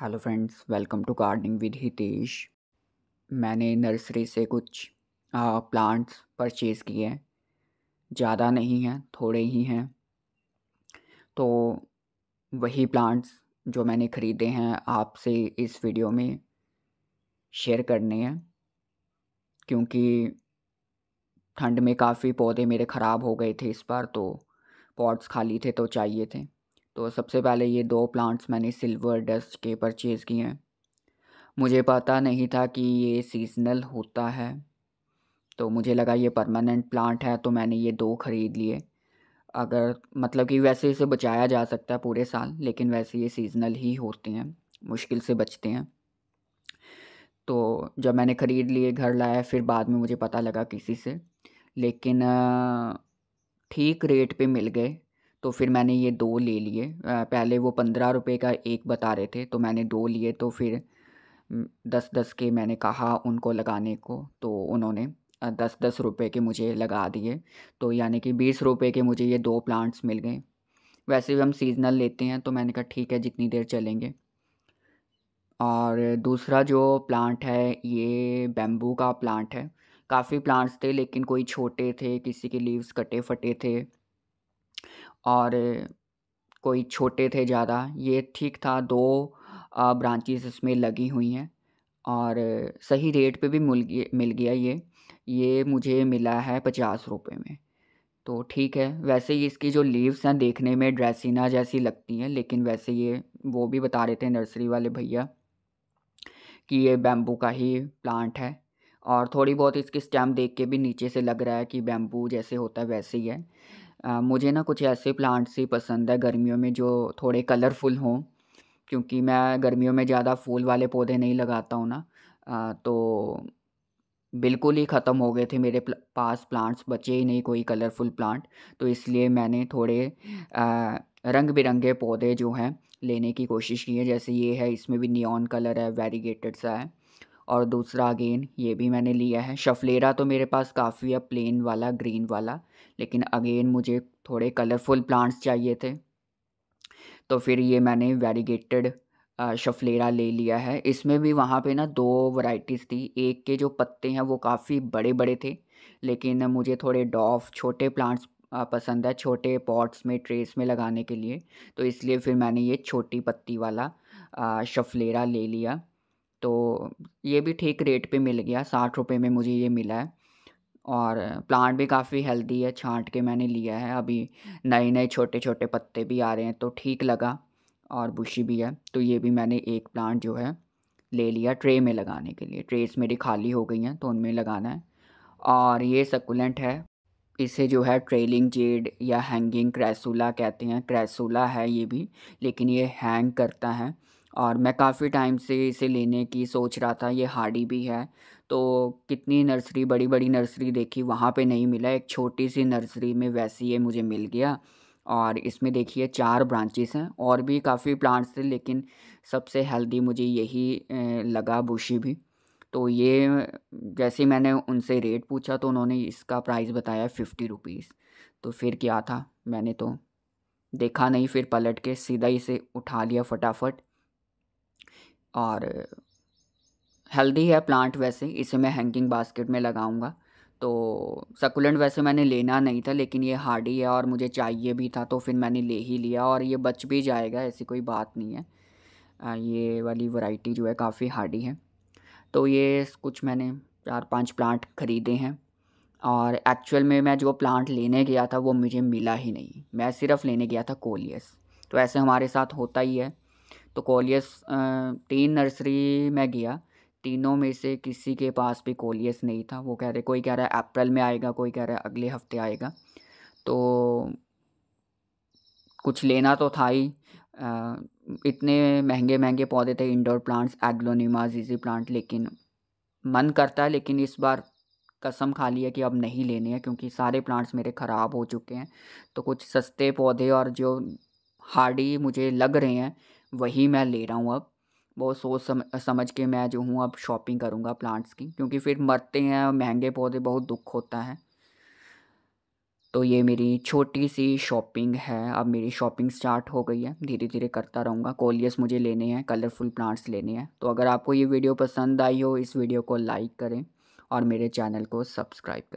hello friends welcome to gardening with Hitesh मैंने nursery से कुछ आ, प्लांट्स परचेज़ किए हैं ज़्यादा नहीं हैं थोड़े ही हैं तो वही प्लांट्स जो मैंने ख़रीदे हैं आपसे इस वीडियो में शेयर करने हैं क्योंकि ठंड में काफ़ी पौधे मेरे ख़राब हो गए थे इस बार तो पॉट्स खाली थे तो चाहिए थे तो सबसे पहले ये दो प्लांट्स मैंने सिल्वर डस्ट के परचेज़ किए हैं मुझे पता नहीं था कि ये सीजनल होता है तो मुझे लगा ये परमानेंट प्लांट है तो मैंने ये दो ख़रीद लिए अगर मतलब कि वैसे इसे बचाया जा सकता है पूरे साल लेकिन वैसे ये सीज़नल ही होते हैं मुश्किल से बचते हैं तो जब मैंने ख़रीद लिए घर लाया फिर बाद में मुझे पता लगा किसी से लेकिन ठीक रेट पे मिल गए तो फिर मैंने ये दो ले लिए पहले वो पंद्रह रुपये का एक बता रहे थे तो मैंने दो लिए तो फिर दस दस के मैंने कहा उनको लगाने को तो उन्होंने दस दस रुपये के मुझे लगा दिए तो यानी कि बीस रुपये के मुझे ये दो प्लांट्स मिल गए वैसे भी हम सीजनल लेते हैं तो मैंने कहा ठीक है जितनी देर चलेंगे और दूसरा जो प्लांट है ये बैम्बू का प्लांट है काफ़ी प्लांट्स थे लेकिन कोई छोटे थे किसी के लीव्स कटे फटे थे और कोई छोटे थे ज़्यादा ये ठीक था दो ब्रांचेस इसमें लगी हुई हैं और सही रेट पे भी मिल गया मिल गया ये ये मुझे मिला है पचास रुपये में तो ठीक है वैसे ही इसकी जो लीव्स हैं देखने में ड्रेसिना जैसी लगती हैं लेकिन वैसे ये वो भी बता रहे थे नर्सरी वाले भैया कि ये बैम्बू का ही प्लांट है और थोड़ी बहुत इसकी स्टैम्प देख के भी नीचे से लग रहा है कि बैम्बू जैसे होता है वैसे ही है आ, मुझे ना कुछ ऐसे प्लांट्स ही पसंद है गर्मियों में जो थोड़े कलरफुल हों क्योंकि मैं गर्मियों में ज़्यादा फूल वाले पौधे नहीं लगाता हूँ ना आ, तो बिल्कुल ही ख़त्म हो गए थे मेरे प्ल, पास प्लांट्स बचे ही नहीं कोई कलरफुल प्लांट तो इसलिए मैंने थोड़े आ, रंग बिरंगे पौधे जो हैं लेने की कोशिश की है जैसे ये है इसमें भी नियॉन कलर है वेरीगेटेड सा है और दूसरा अगेन ये भी मैंने लिया है शफलेरा तो मेरे पास काफ़ी है प्लेन वाला ग्रीन वाला लेकिन अगेन मुझे थोड़े कलरफुल प्लांट्स चाहिए थे तो फिर ये मैंने वेरीगेटेड शफलेरा ले लिया है इसमें भी वहाँ पे ना दो वैरायटीज़ थी एक के जो पत्ते हैं वो काफ़ी बड़े बड़े थे लेकिन मुझे थोड़े डॉफ छोटे प्लांट्स पसंद है छोटे पॉट्स में ट्रेस में लगाने के लिए तो इसलिए फिर मैंने ये छोटी पत्ती वाला शफलेरा ले लिया तो ये भी ठीक रेट पे मिल गया साठ रुपये में मुझे ये मिला है और प्लांट भी काफ़ी हेल्दी है छांट के मैंने लिया है अभी नए नए छोटे छोटे पत्ते भी आ रहे हैं तो ठीक लगा और बुशी भी है तो ये भी मैंने एक प्लांट जो है ले लिया ट्रे में लगाने के लिए ट्रेस मेरी खाली हो गई हैं तो उनमें लगाना है और ये सकुलेंट है इसे जो है ट्रेलिंग जेड या हैंगिंग क्रैसूला कहते हैं क्रैसूला है ये भी लेकिन ये हैंग करता है और मैं काफ़ी टाइम से इसे लेने की सोच रहा था ये हार्डी भी है तो कितनी नर्सरी बड़ी बड़ी नर्सरी देखी वहाँ पे नहीं मिला एक छोटी सी नर्सरी में वैसे ये मुझे मिल गया और इसमें देखिए चार ब्रांचेस हैं और भी काफ़ी प्लांट्स थे लेकिन सबसे हेल्दी मुझे यही लगा बुशी भी तो ये जैसे मैंने उनसे रेट पूछा तो उन्होंने इसका प्राइस बताया फिफ्टी रुपीज़ तो फिर क्या था मैंने तो देखा नहीं फिर पलट के सीधा इसे उठा लिया फटाफट और हेल्दी है प्लांट वैसे इसे मैं हैंगिंग बास्केट में लगाऊंगा तो सकुलेंट वैसे मैंने लेना नहीं था लेकिन ये हार्डी है और मुझे चाहिए भी था तो फिर मैंने ले ही लिया और ये बच भी जाएगा ऐसी कोई बात नहीं है आ, ये वाली वैरायटी जो है काफ़ी हार्डी है तो ये कुछ मैंने चार पांच प्लांट ख़रीदे हैं और एक्चुअल में मैं जो प्लांट लेने गया था वो मुझे मिला ही नहीं मैं सिर्फ लेने गया था कोलियस तो ऐसे हमारे साथ होता ही है तो कोलियस तीन नर्सरी में गया तीनों में से किसी के पास भी कोलियस नहीं था वो कह रहे कोई कह रहा है अप्रैल में आएगा कोई कह रहा है अगले हफ्ते आएगा तो कुछ लेना तो था ही आ, इतने महंगे महंगे पौधे थे इंडोर प्लांट्स एग्लोनिमाज जीजी प्लांट लेकिन मन करता है लेकिन इस बार कसम खा ली है कि अब नहीं लेने हैं क्योंकि सारे प्लांट्स मेरे ख़राब हो चुके हैं तो कुछ सस्ते पौधे और जो हार्डी मुझे लग रहे हैं वही मैं ले रहा हूँ अब बहुत सोच सम, समझ के मैं जो हूँ अब शॉपिंग करूँगा प्लांट्स की क्योंकि फिर मरते हैं महंगे पौधे बहुत दुख होता है तो ये मेरी छोटी सी शॉपिंग है अब मेरी शॉपिंग स्टार्ट हो गई है धीरे धीरे करता रहूँगा कोलियस मुझे लेने हैं कलरफुल प्लांट्स लेने हैं तो अगर आपको ये वीडियो पसंद आई हो इस वीडियो को लाइक करें और मेरे चैनल को सब्सक्राइब करें